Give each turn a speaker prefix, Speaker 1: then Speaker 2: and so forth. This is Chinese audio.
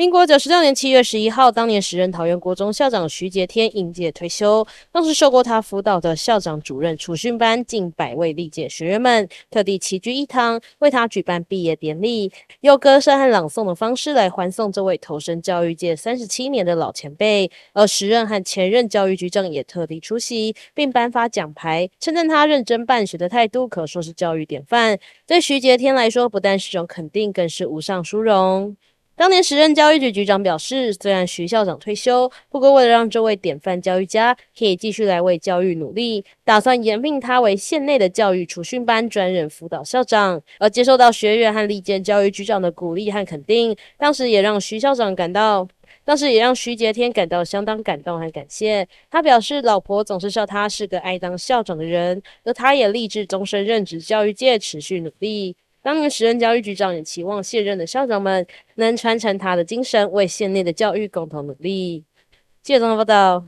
Speaker 1: 民国九十六年七月十一号，当年时任桃园国中校长徐杰天应届退休。当时受过他辅导的校长、主任、储训班近百位历届学员们，特地齐聚一堂，为他举办毕业典礼，用歌声和朗诵的方式来欢送这位投身教育界三十七年的老前辈。而时任和前任教育局长也特地出席，并颁发奖牌，称赞他认真办学的态度，可说是教育典范。对徐杰天来说，不但是种肯定，更是无上殊荣。当年时任教育局局长表示，虽然徐校长退休，不过为了让这位典范教育家可以继续来为教育努力，打算延聘他为县内的教育储训班专任辅导校长。而接受到学员和历届教育局长的鼓励和肯定，当时也让徐校长感到，当时也让徐杰天感到相当感动和感谢。他表示，老婆总是笑他是个爱当校长的人，而他也立志终身任职教育界，持续努力。当年时任教育局长也期望现任的校长们能传承他的精神，为县内的教育共同努力。谢谢报道。